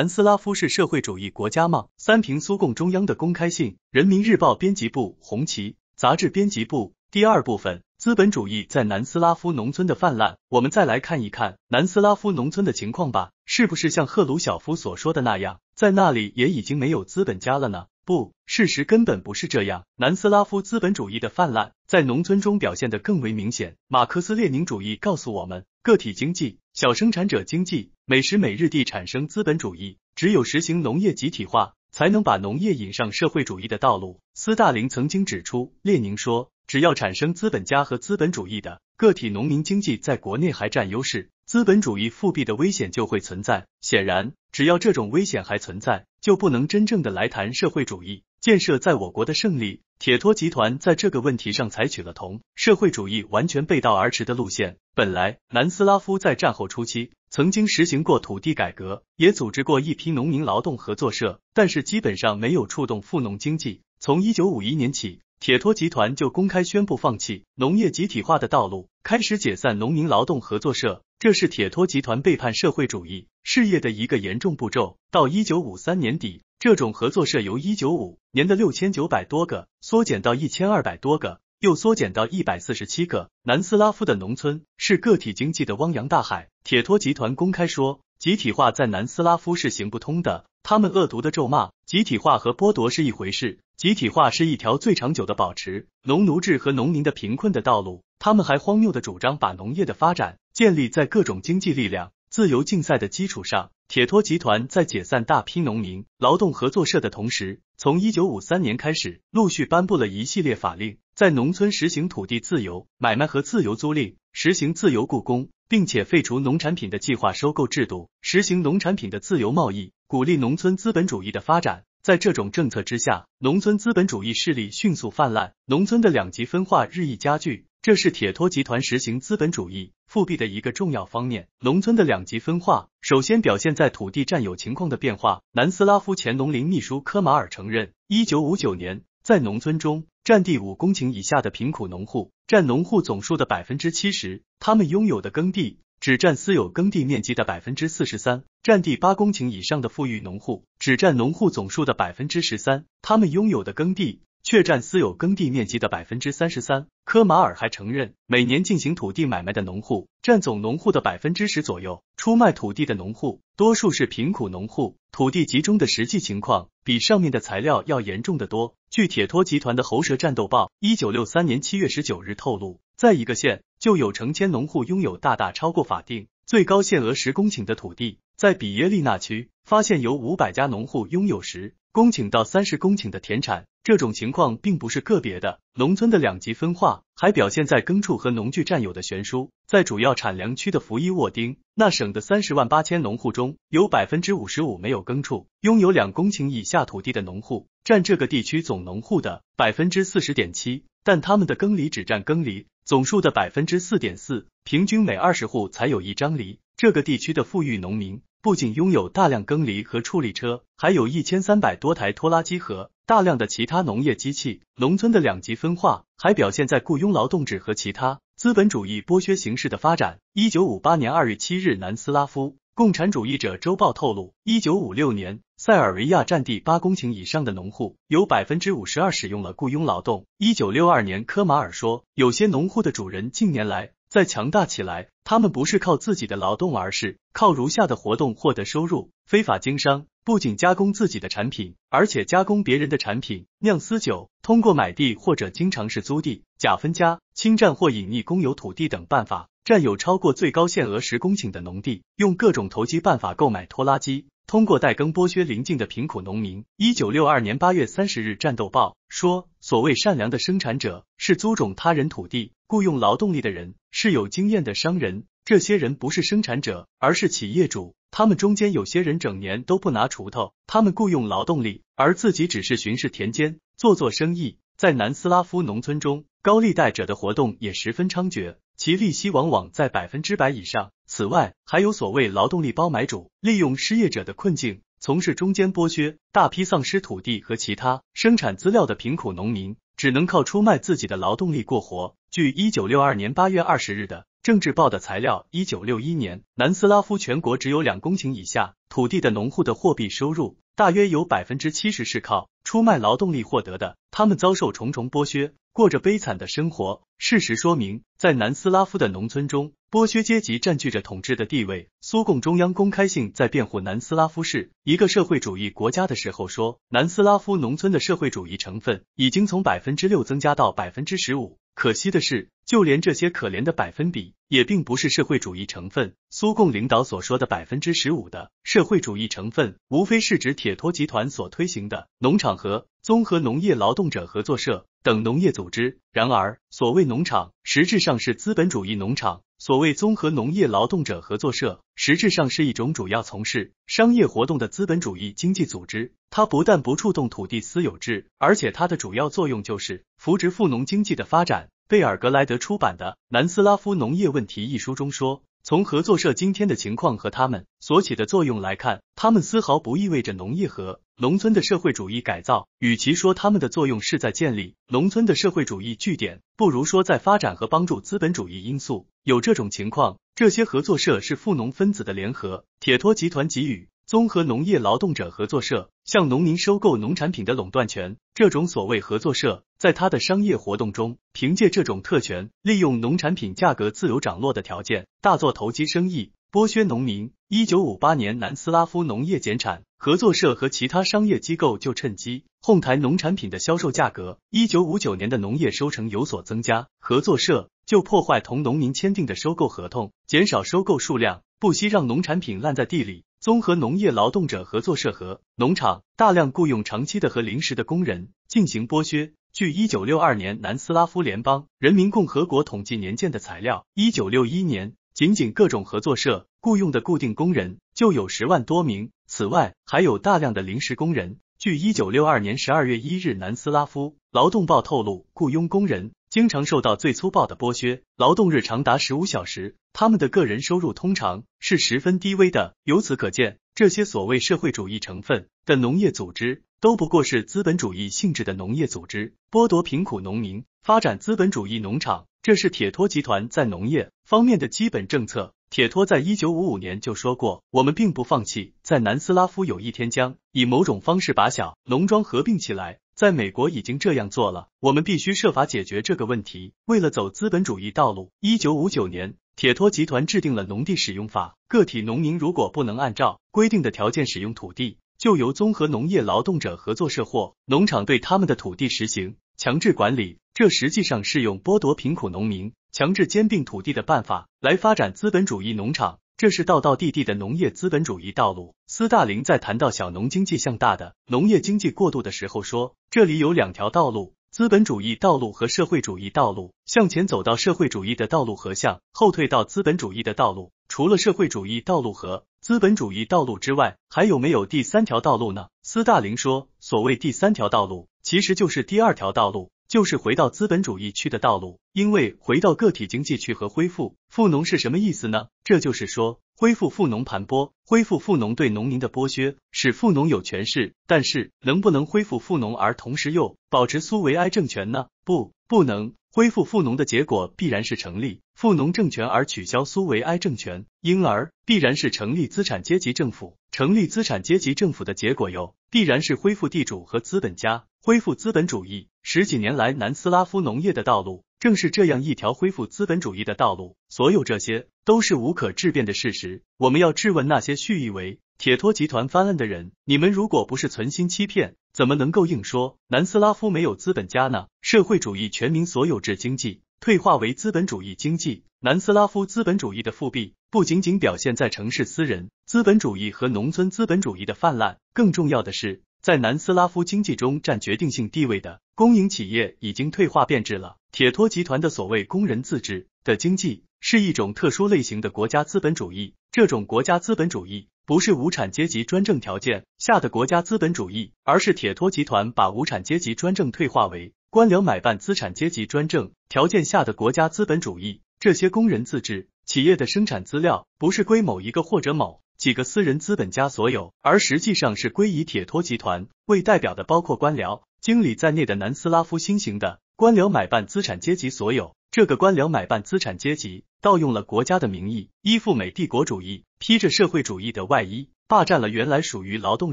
南斯拉夫是社会主义国家吗？三平苏共中央的公开信，《人民日报》编辑部，《红旗》杂志编辑部第二部分：资本主义在南斯拉夫农村的泛滥。我们再来看一看南斯拉夫农村的情况吧，是不是像赫鲁晓夫所说的那样，在那里也已经没有资本家了呢？不，事实根本不是这样。南斯拉夫资本主义的泛滥在农村中表现得更为明显。马克思列宁主义告诉我们，个体经济、小生产者经济。每时每日地产生资本主义，只有实行农业集体化，才能把农业引上社会主义的道路。斯大林曾经指出，列宁说，只要产生资本家和资本主义的个体农民经济在国内还占优势，资本主义复辟的危险就会存在。显然，只要这种危险还存在。就不能真正的来谈社会主义建设在我国的胜利。铁托集团在这个问题上采取了同社会主义完全背道而驰的路线。本来南斯拉夫在战后初期曾经实行过土地改革，也组织过一批农民劳动合作社，但是基本上没有触动富农经济。从一九五一年起。铁托集团就公开宣布放弃农业集体化的道路，开始解散农民劳动合作社。这是铁托集团背叛社会主义事业的一个严重步骤。到一九五三年底，这种合作社由一九五年的六千九百多个缩减到一千二百多个，又缩减到一百四十七个。南斯拉夫的农村是个体经济的汪洋大海。铁托集团公开说，集体化在南斯拉夫是行不通的。他们恶毒的咒骂集体化和剥夺是一回事。集体化是一条最长久的保持农奴制和农民的贫困的道路。他们还荒谬的主张把农业的发展建立在各种经济力量自由竞赛的基础上。铁托集团在解散大批农民劳动合作社的同时，从一九五三年开始陆续颁布了一系列法令，在农村实行土地自由买卖和自由租赁，实行自由雇工，并且废除农产品的计划收购制度，实行农产品的自由贸易，鼓励农村资本主义的发展。在这种政策之下，农村资本主义势力迅速泛滥，农村的两极分化日益加剧。这是铁托集团实行资本主义复辟的一个重要方面。农村的两极分化，首先表现在土地占有情况的变化。南斯拉夫前农林秘书科马尔承认，一九五九年，在农村中，占地五公顷以下的贫苦农户占农户总数的百分之七十，他们拥有的耕地。只占私有耕地面积的百分之四十三，占地八公顷以上的富裕农户只占农户总数的百分之十三，他们拥有的耕地却占私有耕地面积的百分之三十三。科马尔还承认，每年进行土地买卖的农户占总农户的百分之十左右，出卖土地的农户多数是贫苦农户。土地集中的实际情况比上面的材料要严重的多。据铁托集团的喉舌《战斗报》一九六三年七月十九日透露，在一个县。就有成千农户拥有大大超过法定最高限额十公顷的土地。在比耶利纳区发现有五百家农户拥有十公顷到三十公顷的田产，这种情况并不是个别的。农村的两极分化还表现在耕畜和农具占有的悬殊。在主要产粮区的弗伊沃丁那省的三十万八千农户中，有百分之五十五没有耕畜，拥有两公顷以下土地的农户占这个地区总农户的百分之四十点七，但他们的耕犁只占耕犁。总数的百分之四点四，平均每二十户才有一张犁。这个地区的富裕农民不仅拥有大量耕犁和处理车，还有一千三百多台拖拉机和大量的其他农业机器。农村的两极分化还表现在雇佣劳动者和其他资本主义剥削形式的发展。一九五八年二月七日，南斯拉夫。共产主义者周报透露，一九五六年，塞尔维亚占地八公顷以上的农户有百分之五十二使用了雇佣劳动。一九六二年，科马尔说，有些农户的主人近年来在强大起来，他们不是靠自己的劳动，而是靠如下的活动获得收入：非法经商，不仅加工自己的产品，而且加工别人的产品，酿私酒，通过买地或者经常是租地、假分家、侵占或隐匿公有土地等办法。占有超过最高限额十公顷的农地，用各种投机办法购买拖拉机，通过代耕剥削邻近的贫苦农民。一九六二年八月三十日，《战斗报》说：“所谓善良的生产者是租种他人土地、雇佣劳动力的人，是有经验的商人。这些人不是生产者，而是企业主。他们中间有些人整年都不拿锄头，他们雇佣劳动力，而自己只是巡视田间，做做生意。在南斯拉夫农村中，高利贷者的活动也十分猖獗。”其利息往往在百分之百以上。此外，还有所谓劳动力包买主，利用失业者的困境，从事中间剥削。大批丧失土地和其他生产资料的贫苦农民，只能靠出卖自己的劳动力过活。据一九六二年八月二十日的政治报的材料，一九六一年南斯拉夫全国只有两公顷以下土地的农户的货币收入，大约有百分之七十是靠出卖劳动力获得的。他们遭受重重剥削。过着悲惨的生活。事实说明，在南斯拉夫的农村中，剥削阶级占据着统治的地位。苏共中央公开性在辩护南斯拉夫是一个社会主义国家的时候说，南斯拉夫农村的社会主义成分已经从百分之六增加到百分之十五。可惜的是，就连这些可怜的百分比也并不是社会主义成分。苏共领导所说的百分之十五的社会主义成分，无非是指铁托集团所推行的农场和。综合农业劳动者合作社等农业组织。然而，所谓农场实质上是资本主义农场；所谓综合农业劳动者合作社实质上是一种主要从事商业活动的资本主义经济组织。它不但不触动土地私有制，而且它的主要作用就是扶植富农经济的发展。贝尔格莱德出版的《南斯拉夫农业问题》一书中说。从合作社今天的情况和他们所起的作用来看，他们丝毫不意味着农业和农村的社会主义改造。与其说他们的作用是在建立农村的社会主义据点，不如说在发展和帮助资本主义因素。有这种情况，这些合作社是富农分子的联合。铁托集团给予。综合农业劳动者合作社向农民收购农产品的垄断权，这种所谓合作社，在他的商业活动中，凭借这种特权，利用农产品价格自由涨落的条件，大做投机生意，剥削农民。一九五八年，南斯拉夫农业减产，合作社和其他商业机构就趁机哄抬农产品的销售价格。一九五九年的农业收成有所增加，合作社就破坏同农民签订的收购合同，减少收购数量，不惜让农产品烂在地里。综合农业劳动者合作社和农场大量雇佣长期的和临时的工人进行剥削。据一九六二年南斯拉夫联邦人民共和国统计年鉴的材料，一九六一年仅仅各种合作社雇佣的固定工人就有十万多名，此外还有大量的临时工人。据一九六二年十二月一日南斯拉夫劳动报透露，雇佣工人经常受到最粗暴的剥削，劳动日长达十五小时。他们的个人收入通常是十分低微的。由此可见，这些所谓社会主义成分的农业组织都不过是资本主义性质的农业组织，剥夺贫苦农民，发展资本主义农场，这是铁托集团在农业方面的基本政策。铁托在一九五五年就说过：“我们并不放弃，在南斯拉夫有一天将以某种方式把小农庄合并起来。”在美国已经这样做了，我们必须设法解决这个问题。为了走资本主义道路，一九五九年。铁托集团制定了农地使用法，个体农民如果不能按照规定的条件使用土地，就由综合农业劳动者合作社或农场对他们的土地实行强制管理。这实际上是用剥夺贫苦农民、强制兼并土地的办法来发展资本主义农场，这是道道地地的农业资本主义道路。斯大林在谈到小农经济向大的农业经济过渡的时候说，这里有两条道路。资本主义道路和社会主义道路向前走到社会主义的道路和向后退到资本主义的道路。除了社会主义道路和资本主义道路之外，还有没有第三条道路呢？斯大林说，所谓第三条道路，其实就是第二条道路，就是回到资本主义去的道路。因为回到个体经济去和恢复富农是什么意思呢？这就是说。恢复富农盘剥，恢复富农对农民的剥削，使富农有权势。但是，能不能恢复富农，而同时又保持苏维埃政权呢？不，不能恢复富农的结果必然是成立富农政权，而取消苏维埃政权，因而必然是成立资产阶级政府。成立资产阶级政府的结果有，必然是恢复地主和资本家，恢复资本主义。十几年来，南斯拉夫农业的道路正是这样一条恢复资本主义的道路。所有这些。都是无可置辩的事实。我们要质问那些蓄意为铁托集团翻案的人：你们如果不是存心欺骗，怎么能够硬说南斯拉夫没有资本家呢？社会主义全民所有制经济退化为资本主义经济，南斯拉夫资本主义的复辟，不仅仅表现在城市私人资本主义和农村资本主义的泛滥，更重要的是，在南斯拉夫经济中占决定性地位的公营企业已经退化变质了。铁托集团的所谓工人自治的经济。是一种特殊类型的国家资本主义。这种国家资本主义不是无产阶级专政条件下的国家资本主义，而是铁托集团把无产阶级专政退化为官僚买办资产阶级专政条件下的国家资本主义。这些工人自治企业的生产资料不是归某一个或者某几个私人资本家所有，而实际上是归以铁托集团为代表的包括官僚、经理在内的南斯拉夫新型的官僚买办资产阶级所有。这个官僚买办资产阶级盗用了国家的名义，依附美帝国主义，披着社会主义的外衣，霸占了原来属于劳动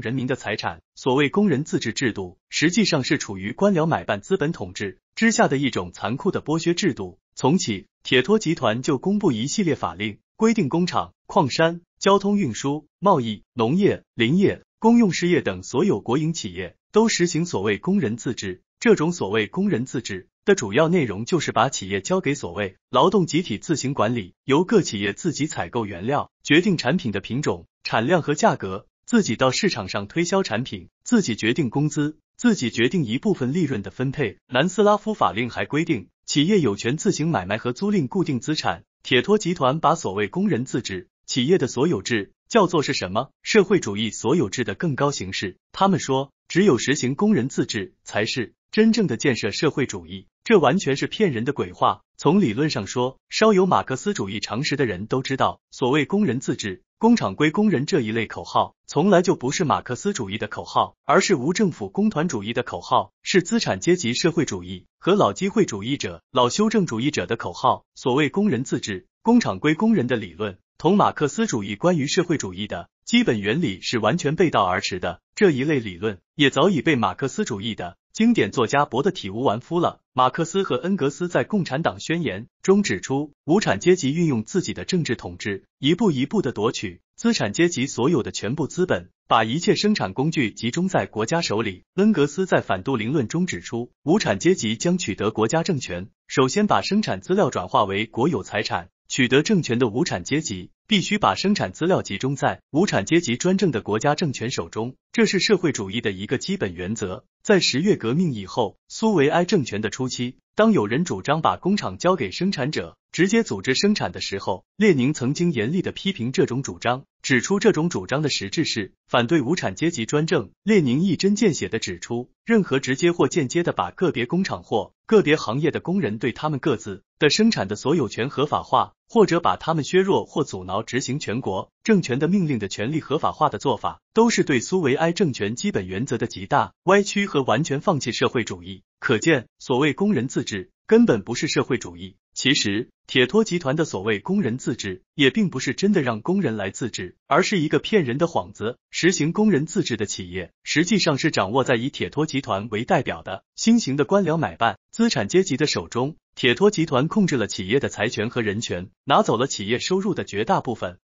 人民的财产。所谓工人自治制度，实际上是处于官僚买办资本统治之下的一种残酷的剥削制度。从起，铁托集团就公布一系列法令，规定工厂、矿山、交通运输、贸易、农业、林业、公用事业等所有国营企业都实行所谓工人自治。这种所谓工人自治。的主要内容就是把企业交给所谓劳动集体自行管理，由各企业自己采购原料，决定产品的品种、产量和价格，自己到市场上推销产品，自己决定工资，自己决定一部分利润的分配。南斯拉夫法令还规定，企业有权自行买卖和租赁固定资产。铁托集团把所谓工人自治企业的所有制叫做是什么社会主义所有制的更高形式？他们说，只有实行工人自治，才是真正的建设社会主义。这完全是骗人的鬼话。从理论上说，稍有马克思主义常识的人都知道，所谓“工人自治，工厂归工人”这一类口号，从来就不是马克思主义的口号，而是无政府工团主义的口号，是资产阶级社会主义和老机会主义者、老修正主义者的口号。所谓“工人自治，工厂归工人”的理论，同马克思主义关于社会主义的基本原理是完全背道而驰的。这一类理论也早已被马克思主义的。经典作家博得体无完肤了。马克思和恩格斯在《共产党宣言》中指出，无产阶级运用自己的政治统治，一步一步的夺取资产阶级所有的全部资本，把一切生产工具集中在国家手里。恩格斯在《反杜林论》中指出，无产阶级将取得国家政权，首先把生产资料转化为国有财产。取得政权的无产阶级必须把生产资料集中在无产阶级专政的国家政权手中，这是社会主义的一个基本原则。在十月革命以后，苏维埃政权的初期，当有人主张把工厂交给生产者直接组织生产的时候，列宁曾经严厉的批评这种主张，指出这种主张的实质是反对无产阶级专政。列宁一针见血的指出，任何直接或间接的把个别工厂或个别行业的工人对他们各自。的生产的所有权合法化，或者把他们削弱或阻挠执行全国政权的命令的权利合法化的做法，都是对苏维埃政权基本原则的极大歪曲和完全放弃社会主义。可见，所谓工人自治根本不是社会主义。其实。铁托集团的所谓工人自治，也并不是真的让工人来自治，而是一个骗人的幌子。实行工人自治的企业，实际上是掌握在以铁托集团为代表的新型的官僚买办资产阶级的手中。铁托集团控制了企业的财权和人权，拿走了企业收入的绝大部分。